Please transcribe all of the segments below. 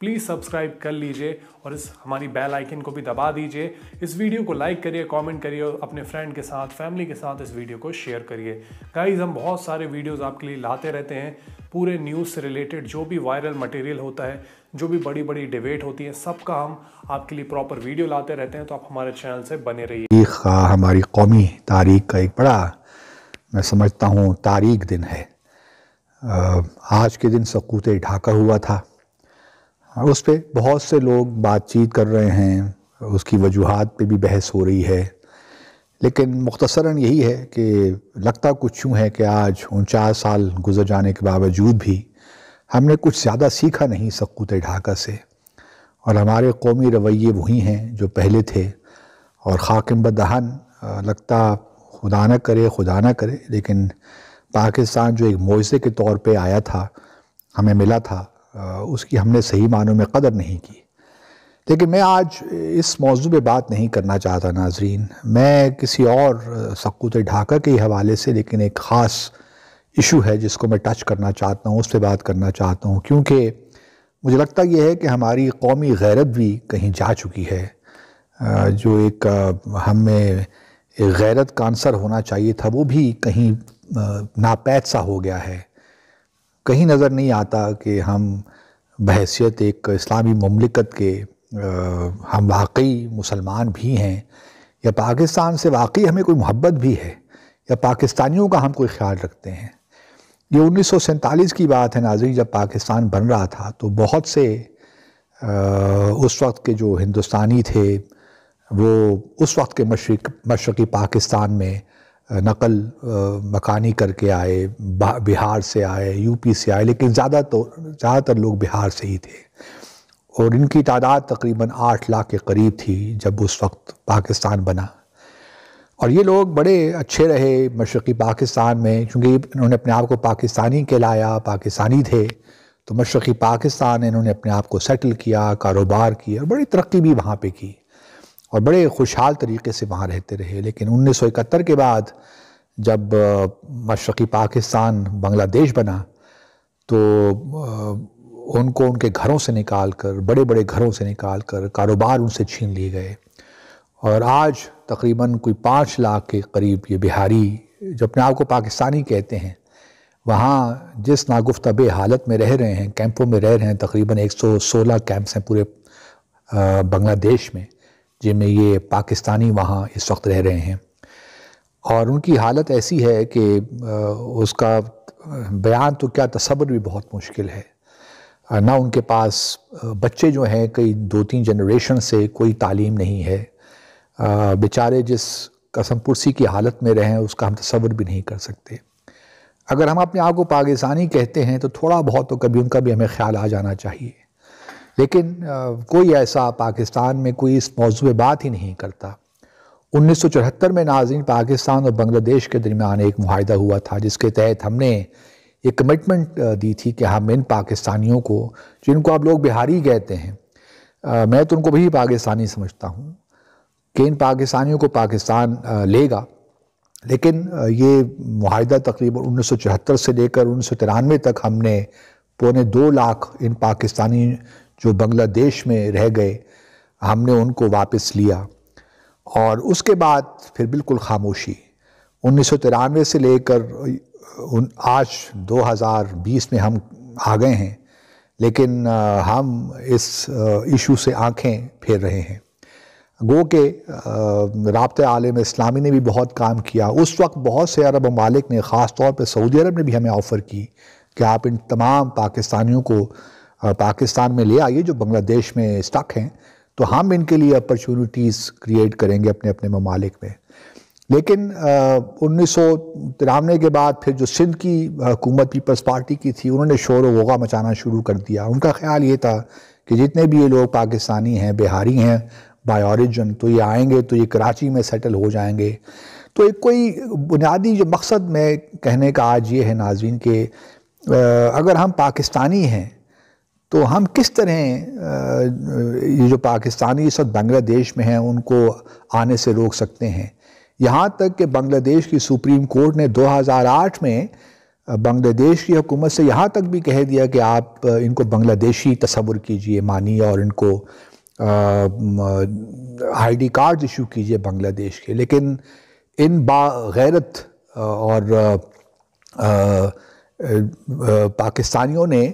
please subscribe कर लीजिए और इस हमारी बेल आइकन को भी दबा दीजिए इस वीडियो को लाइक करिए कमेंट करिए और अपने फ्रेंड के साथ फैमिली के साथ इस वीडियो को शेयर करिए गाइज हम बहुत सारे वीडियोज़ आपके लिए लाते रहते हैं पूरे न्यूज़ से रिलेटेड जो भी वायरल मटेरियल होता है जो भी बड़ी बड़ी डिबेट होती है सबका हम आपके लिए प्रॉपर वीडियो लाते रहते हैं तो आप हमारे चैनल से बने रहिए हमारी कौमी तारीख का एक बड़ा मैं समझता हूँ तारीख दिन है आज के दिन सकूत ढाका हुआ था उस पर बहुत से लोग बातचीत कर रहे हैं उसकी वजूहत पे भी बहस हो रही है लेकिन मुख्तसरा यही है कि लगता कुछ यूँ है कि आज उनचास साल गुजर जाने के बावजूद भी हमने कुछ ज़्यादा सीखा नहीं सकूत ढाका से और हमारे कौमी रवैये वही हैं जो पहले थे और खाकम बदहन लगता खुदा न करे खुदा न करे लेकिन पाकिस्तान जो एक मुआवजे के तौर पे आया था हमें मिला था उसकी हमने सही मानों में कदर नहीं की लेकिन मैं आज इस मौजू पर बात नहीं करना चाहता नाजरीन मैं किसी और सकूत ढाका के हवाले से लेकिन एक ख़ास इशू है जिसको मैं टच करना चाहता हूँ उस पर बात करना चाहता हूँ क्योंकि मुझे लगता यह है कि हमारी कौमी गैरत भी कहीं जा चुकी है जो एक हमें गैरत का आंसर होना चाहिए था वो भी कहीं नापैद सा हो गया है कहीं नज़र नहीं आता कि हम बहसीत एक इस्लामी ममलिकत के हम वाकई मुसलमान भी हैं या पाकिस्तान से वाकई हमें कोई मोहब्बत भी है या पाकिस्तानियों का हम कोई ख्याल रखते हैं ये उन्नीस की बात है नाजिक जब पाकिस्तान बन रहा था तो बहुत से आ, उस वक्त के जो हिंदुस्तानी थे वो उस वक्त के मशरक मशरक़ी पाकिस्तान में नकल मकानी करके आए बिहार से आए यूपी से आए लेकिन ज़्यादा तो ज़्यादातर लोग बिहार से ही थे और इनकी तादाद तकरीबन आठ लाख के करीब थी जब उस वक्त पाकिस्तान बना और ये लोग बड़े अच्छे रहे मशरक़ी पाकिस्तान में क्योंकि इन्होंने अपने आप को पाकिस्तानी कहलाया पाकिस्तानी थे तो मशरक़ी पाकिस्तान इन्होंने अपने आप को सेटल किया कारोबार किया और बड़ी तरक्की भी वहाँ पर की और बड़े खुशहाल तरीके से वहाँ रहते रहे लेकिन इकहत्तर के बाद जब मशरक़ी पाकिस्तान बांग्लादेश बना तो उनको उनके घरों से निकाल कर बड़े बड़े घरों से निकाल कर कारोबार उनसे छीन लिए गए और आज तकरीबन कोई पाँच लाख के करीब ये बिहारी जो अपने आप को पाकिस्तानी कहते हैं वहाँ जिस नागुफ्तब हालत में रह रहे हैं कैंपों में रह रहे हैं तकरीबन 116 कैंप्स हैं पूरे बांग्लादेश में जिनमें ये पाकिस्तानी वहाँ इस वक्त रह रहे हैं और उनकी हालत ऐसी है कि उसका बयान तो क्या तस्वुर भी बहुत मुश्किल है ना उनके पास बच्चे जो हैं कई दो तीन जनरेशन से कोई तालीम नहीं है बेचारे जिस कसम पुरसी की हालत में रहें उसका हम तस्वर भी नहीं कर सकते अगर हम अपने आप को पाकिस्तानी कहते हैं तो थोड़ा बहुत तो कभी उनका भी हमें ख्याल आ जाना चाहिए लेकिन कोई ऐसा पाकिस्तान में कोई इस मौजू बात ही नहीं करता उन्नीस सौ चौहत्तर में नाजिन पाकिस्तान और बांग्लादेश के दरमियान एक माहिदा हुआ था जिसके तहत हमने एक कमिटमेंट दी थी कि हम इन पाकिस्तानियों को जिनको आप लोग बिहारी कहते हैं आ, मैं तो उनको भी पाकिस्तानी समझता हूँ कि इन पाकिस्तानियों को पाकिस्तान लेगा लेकिन ये माहिदा तकरीबन चौहत्तर से लेकर उन्नीस सौ तिरानवे तक हमने पौने दो लाख इन पाकिस्तानी जो बांग्लादेश में रह गए हमने उनको वापस लिया और उसके बाद फिर बिल्कुल खामोशी उन्नीस से लेकर उन आज 2020 में हम आ गए हैं लेकिन हम इस इशू से आंखें फेर रहे हैं गो के रबत आलम इस्लामी ने भी बहुत काम किया उस वक्त बहुत से अरब ममालिक ने ख़ास तौर पर सऊदी अरब ने भी हमें ऑफ़र की कि आप इन तमाम पाकिस्तानियों को पाकिस्तान में ले आइए जो बांग्लादेश में स्टक हैं तो हम इनके लिए अपॉर्चुनिटीज़ क्रिएट करेंगे अपने अपने ममालिक में लेकिन उन्नीस सौ तिरानवे के बाद फिर जो सिंध की हुकूमत पीपल्स पार्टी की थी उन्होंने शोर वगा मचाना शुरू कर दिया उनका ख्याल ये था कि जितने भी ये लोग पाकिस्तानी हैं बिहारी हैं बाय ऑरिजन तो ये आएंगे तो ये कराची में सेटल हो जाएंगे तो एक कोई बुनियादी जो मकसद में कहने का आज ये है नाजरीन के अगर हम पाकिस्तानी हैं तो हम किस तरह ये जो पाकिस्तानी इस वक्त बांग्लादेश में हैं उनको आने से रोक सकते हैं यहाँ तक कि बांग्लादेश की सुप्रीम कोर्ट ने 2008 में बांग्लादेश की हुकूमत से यहाँ तक भी कह दिया कि आप इनको बांग्लादेशी तस्वुर कीजिए मानिए और इनको आई डी कार्ड इशू कीजिए बांग्लादेश के लेकिन इन बागैरत और आ, आ, आ, पाकिस्तानियों ने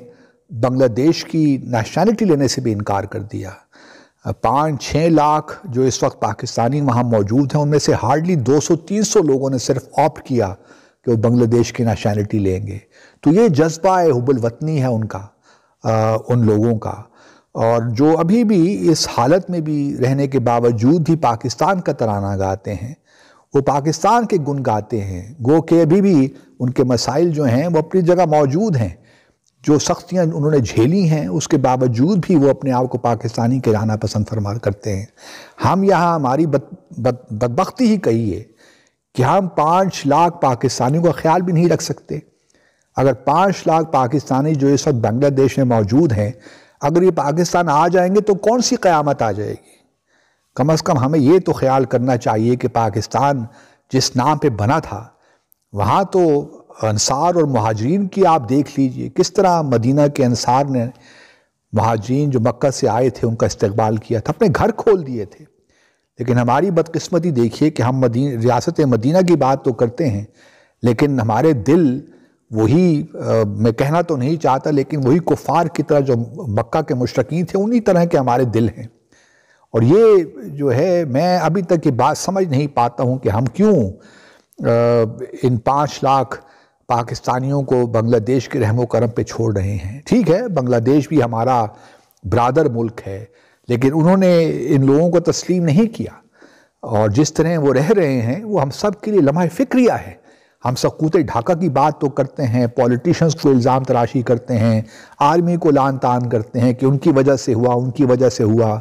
बांग्लादेश की नेशनलिटी लेने से भी इनकार कर दिया पाँच छः लाख जो इस वक्त पाकिस्तानी वहाँ मौजूद हैं उनमें से हार्डली 200-300 लोगों ने सिर्फ ऑप्ट किया कि वो बांग्लादेश की नेशनलिटी लेंगे तो ये जज्बा हुबुल वतनी है उनका आ, उन लोगों का और जो अभी भी इस हालत में भी रहने के बावजूद भी पाकिस्तान का तराना गाते हैं वो पाकिस्तान के गुन गाते हैं गो के अभी भी उनके मसाइल जो हैं वो अपनी जगह मौजूद हैं जो सख्तियाँ उन्होंने झेली हैं उसके बावजूद भी वो अपने आप को पाकिस्तानी कहलाना पसंद फरमा करते हैं हम यहाँ हमारी बद बद बदबख्ती ही कही है कि हम पाँच लाख पाकिस्तानियों का ख्याल भी नहीं रख सकते अगर पाँच लाख पाकिस्तानी जो इस वक्त बांग्लादेश में मौजूद हैं अगर ये पाकिस्तान आ जाएंगे तो कौन सी क़्यामत आ जाएगी कम अज़ कम हमें ये तो ख्याल करना चाहिए कि पाकिस्तान जिस नाम पर बना था वहाँ तो अनसार और महाजरीन की आप देख लीजिए किस तरह मदीना के अनसार ने महाजरीन जो मक्का से आए थे उनका इस्तेबाल किया था अपने घर खोल दिए थे लेकिन हमारी बदकस्मती देखिए कि हम मदी रियासत मदीना की बात तो करते हैं लेकिन हमारे दिल वही मैं कहना तो नहीं चाहता लेकिन वही कुफार की तरह जो मक्का के मुशरकिन थे उन्हीं तरह के हमारे दिल हैं और ये जो है मैं अभी तक ये बात समझ नहीं पाता हूँ कि हम क्यों इन पाँच लाख पाकिस्तानियों को बांग्लादेश के रहमो करम पे छोड़ रहे हैं ठीक है बांग्लादेश भी हमारा ब्रादर मुल्क है लेकिन उन्होंने इन लोगों को तस्लीम नहीं किया और जिस तरह वो रह रहे हैं वो हम सब के लिए लम्हा फिक्रिया है हम सकूत ढाका की बात तो करते हैं पॉलिटिशन्स को इल्ज़ाम तराशी करते हैं आर्मी को लान तान करते हैं कि उनकी वजह से हुआ उनकी वजह से हुआ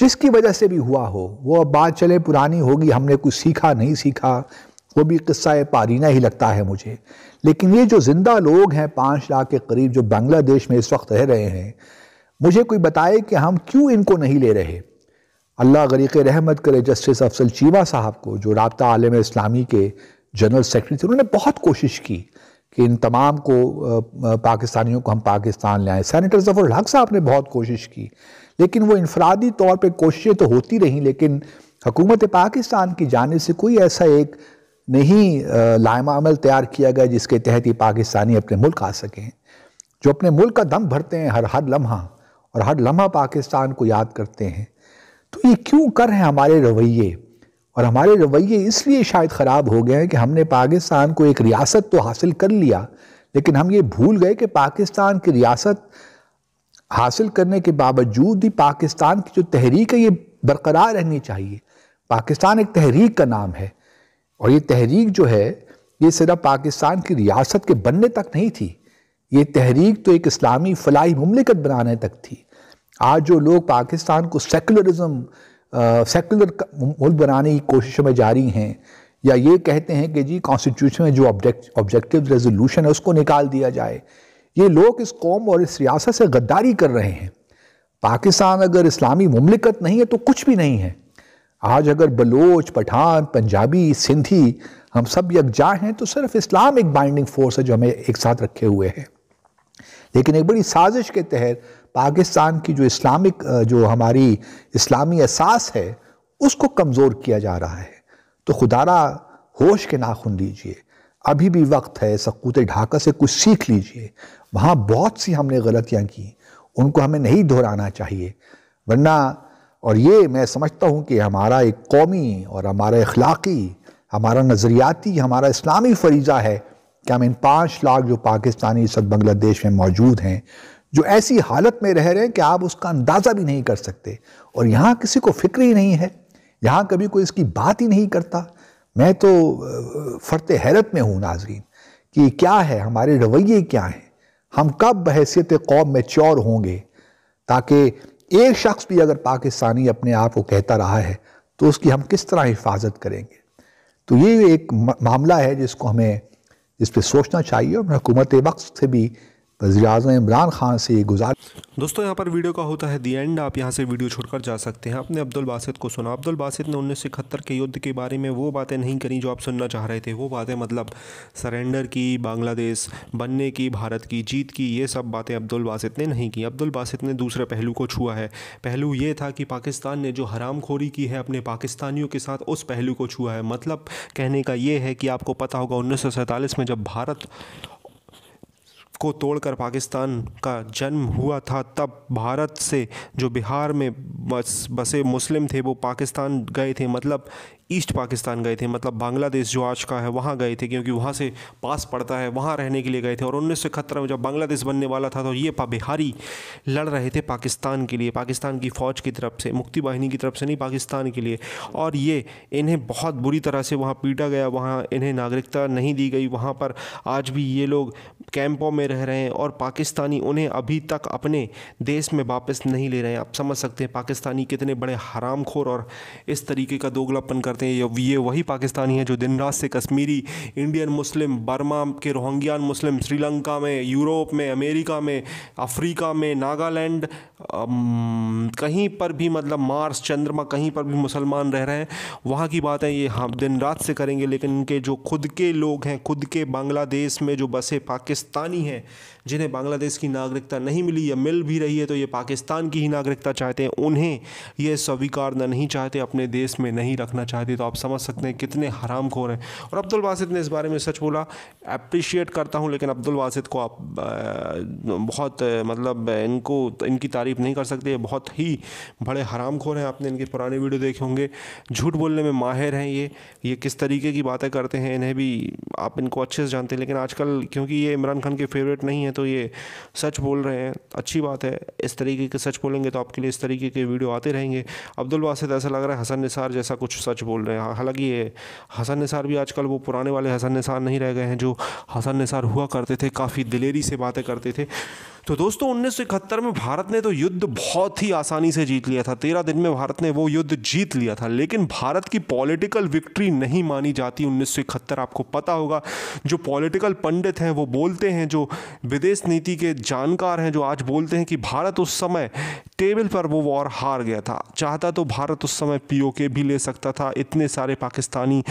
जिसकी वजह से भी हुआ हो वो अब बात चले पुरानी होगी हमने कुछ सीखा नहीं सीखा वो भी किस्सा पारीना ही लगता है मुझे लेकिन ये जो ज़िंदा लोग हैं पाँच लाख के करीब जो बांग्लादेश में इस वक्त रह रहे हैं मुझे कोई बताए कि हम क्यों इनको नहीं ले रहे अल्लाह गरीक रहमत करे जस्टिस अफसल चीवा साहब को जो रबता आलम इस्लामी के जनरल सेक्रेटरी थे उन्होंने बहुत कोशिश की कि इन तमाम को पाकिस्तानियों को हम पाकिस्तान ले आएँ सैनिटर जफर हक साहब ने बहुत कोशिश की लेकिन वो इनफरादी तौर पर कोशिशें तो होती रहीं लेकिन हकूमत पाकिस्तान की जानब से कोई ऐसा एक नहीं ही लामा अमल तैयार किया गया जिसके तहत ये पाकिस्तानी अपने मुल्क आ सकें जो अपने मुल्क का दम भरते हैं हर हर लम्हा और हर लम्हा पाकिस्तान को याद करते हैं तो ये क्यों कर रहे हैं हमारे रवैये और हमारे रवैये इसलिए शायद ख़राब हो गए हैं कि हमने पाकिस्तान को एक रियासत तो हासिल कर लिया लेकिन हम ये भूल गए कि पाकिस्तान की रियासत हासिल करने के बावजूद भी पाकिस्तान की जो तहरीक है ये बरकरार रहनी चाहिए पाकिस्तान एक तहरीक का नाम है और ये तहरीक जो है ये सिर्फ पाकिस्तान की रियासत के बनने तक नहीं थी ये तहरीक तो एक इस्लामी फलाही ममलिकत बनाने तक थी आज जो लोग पाकिस्तान को सेकुलरिज्म सेकुलर मुल्क बनाने की कोशिशों में जारी हैं या ये कहते हैं कि जी कॉन्स्टिट्यूशन में जो ऑब्जेक्ट ऑब्जेक्टिव रेजोल्यूशन है उसको निकाल दिया जाए ये लोग इस कौम और इस रियासत से गद्दारी कर रहे हैं पाकिस्तान अगर इस्लामी ममलिकत नहीं है तो कुछ भी नहीं है आज अगर बलोच पठान पंजाबी सिंधी हम सब यकजा हैं तो सिर्फ इस्लाम एक बाइंडिंग फोर्स है जो हमें एक साथ रखे हुए है लेकिन एक बड़ी साजिश के तहत पाकिस्तान की जो इस्लामिक जो हमारी इस्लामी असास है उसको कमज़ोर किया जा रहा है तो खुदारा होश के नाखुन लीजिए अभी भी वक्त है सकूत ढाका से कुछ सीख लीजिए वहाँ बहुत सी हमने गलतियाँ की उनको हमें नहीं दोहराना चाहिए वरना और ये मैं समझता हूँ कि हमारा एक कौमी और हमारा अखलाक़ी हमारा नज़रियाती हमारा इस्लामी फरीज़ा है कि हम इन पाँच लाख जो पाकिस्तानी सद बंग्लादेश बांग्लादेश में मौजूद हैं जो ऐसी हालत में रह रहे हैं कि आप उसका अंदाज़ा भी नहीं कर सकते और यहाँ किसी को फिक्र ही नहीं है यहाँ कभी कोई इसकी बात ही नहीं करता मैं तो फ़र्त हैरत में हूँ नाजरीन कि क्या है हमारे रवैये क्या हैं हम कब बहसीत कौम में चौर होंगे ताकि एक शख्स भी अगर पाकिस्तानी अपने आप को कहता रहा है तो उसकी हम किस तरह हिफाजत करेंगे तो ये एक मामला है जिसको हमें इस पर सोचना चाहिए और हुकूमत वक्त से भी वजी अजम इमरान खान से गुजार दोस्तों यहाँ पर वीडियो का होता है दी एंड आप यहाँ से वीडियो छोड़कर जा सकते हैं आपने अब्दुल बासित को सुना अब्दुल बासित ने उन्नीस के युद्ध के बारे में वो बातें नहीं करी जो आप सुनना चाह रहे थे वो बातें मतलब सरेंडर की बांग्लादेश बनने की भारत की जीत की ये सब बातें अब्दुल बासित ने नहीं की अब्दुल बासित ने दूसरे पहलू को छुआ है पहलू ये था कि पाकिस्तान ने जो हरामखोरी की है अपने पाकिस्तानियों के साथ उस पहलू को छुआ है मतलब कहने का ये है कि आपको पता होगा उन्नीस में जब भारत को तोड़कर पाकिस्तान का जन्म हुआ था तब भारत से जो बिहार में बस बसे मुस्लिम थे वो पाकिस्तान गए थे मतलब ईस्ट पाकिस्तान गए थे मतलब बांग्लादेश जो आज का है वहाँ गए थे क्योंकि वहाँ से पास पड़ता है वहाँ रहने के लिए गए थे और उन्नीस में जब बांग्लादेश बनने वाला था तो ये बिहारी लड़ रहे थे पाकिस्तान के लिए पाकिस्तान की फ़ौज की तरफ से मुक्ति वाहिनी की तरफ से नहीं पाकिस्तान के लिए और ये इन्हें बहुत बुरी तरह से वहाँ पीटा गया वहाँ इन्हें नागरिकता नहीं दी गई वहाँ पर आज भी ये लोग कैंपों में रह रहे हैं और पाकिस्तानी उन्हें अभी तक अपने देश में वापस नहीं ले रहे हैं आप समझ सकते हैं पाकिस्तानी कितने बड़े हरामखोर और इस तरीके का दोगलापन करते हैं ये वही पाकिस्तानी हैं जो दिन रात से कश्मीरी इंडियन मुस्लिम बर्मा के रोहंग्यान मुस्लिम श्रीलंका में यूरोप में अमेरिका में अफ्रीका में नागालैंड कहीं पर भी मतलब मार्स चंद्रमा कहीं पर भी मुसलमान रह रहे हैं वहाँ की बात है ये हम हाँ, दिन रात से करेंगे लेकिन इनके जो खुद के लोग हैं खुद के बांग्लादेश में जो बसे पाकिस्तान पाकिस्तानी हैं जिन्हें बांग्लादेश की नागरिकता नहीं मिली या मिल भी रही है तो ये पाकिस्तान की ही नागरिकता चाहते हैं उन्हें ये स्वीकारना नहीं चाहते अपने देश में नहीं रखना चाहते तो आप समझ सकते हैं कितने हराम खोर हैं और अब्दुल वासिद ने इस बारे में सच बोला अप्रिशिएट करता हूँ लेकिन अब्दुल वासिद को आप बहुत मतलब इनको इनकी तारीफ़ नहीं कर सकते बहुत ही बड़े हराम खोर हैं आपने इनके पुराने वीडियो देखे होंगे झूठ बोलने में माहिर हैं ये ये किस तरीके की बातें करते हैं इन्हें भी आप इनको अच्छे से जानते हैं लेकिन आजकल क्योंकि ये इमरान इमरान खान के फेवरेट नहीं है तो ये सच बोल रहे हैं अच्छी बात है इस तरीके के सच बोलेंगे तो आपके लिए इस तरीके के वीडियो आते रहेंगे अब्दुल वासिद ऐसा लग रहा है हसन निसार जैसा कुछ सच बोल रहे हैं हालांकि ये हसन निसार भी आजकल वो पुराने वाले हसन निसार नहीं रह गए हैं जो हसन निसार हुआ करते थे काफ़ी दिलेरी से बातें करते थे तो दोस्तों उन्नीस में भारत ने तो युद्ध बहुत ही आसानी से जीत लिया था तेरह दिन में भारत ने वो युद्ध जीत लिया था लेकिन भारत की पॉलिटिकल विक्ट्री नहीं मानी जाती उन्नीस आपको पता होगा जो पॉलिटिकल पंडित हैं वो बोलते हैं जो विदेश नीति के जानकार हैं जो आज बोलते हैं कि भारत उस समय टेबल पर वो वॉर हार गया था चाहता तो भारत उस समय पीओके भी ले सकता था इतने सारे पाकिस्तानी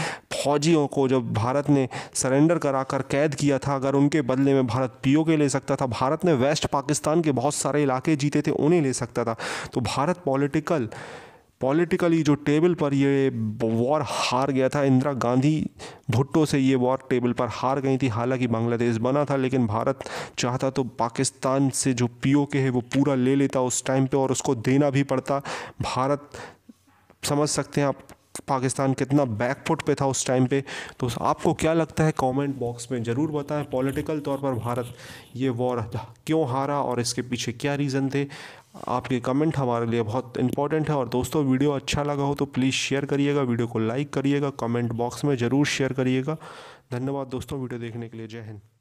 फौजियों को जब भारत ने सरेंडर कराकर कैद किया था अगर उनके बदले में भारत पीओ के ले सकता था भारत ने वेस्ट पाकिस्तान के बहुत सारे इलाके जीते थे उन्हें ले सकता था तो भारत पॉलिटिकल पॉलिटिकली जो टेबल पर ये वॉर हार गया था इंदिरा गांधी भुट्टो से ये वॉर टेबल पर हार गई थी हालांकि बांग्लादेश बना था लेकिन भारत चाहता तो पाकिस्तान से जो पीओ के है वो पूरा ले लेता उस टाइम पे और उसको देना भी पड़ता भारत समझ सकते हैं आप पाकिस्तान कितना बैकफुट पे था उस टाइम पे तो आपको क्या लगता है कमेंट बॉक्स में ज़रूर बताएं पॉलिटिकल तौर पर भारत ये वॉर क्यों हारा और इसके पीछे क्या रीज़न थे आपके कमेंट हमारे लिए बहुत इंपॉर्टेंट है और दोस्तों वीडियो अच्छा लगा हो तो प्लीज़ शेयर करिएगा वीडियो को लाइक करिएगा कमेंट बॉक्स में ज़रूर शेयर करिएगा धन्यवाद दोस्तों वीडियो देखने के लिए जय हिंद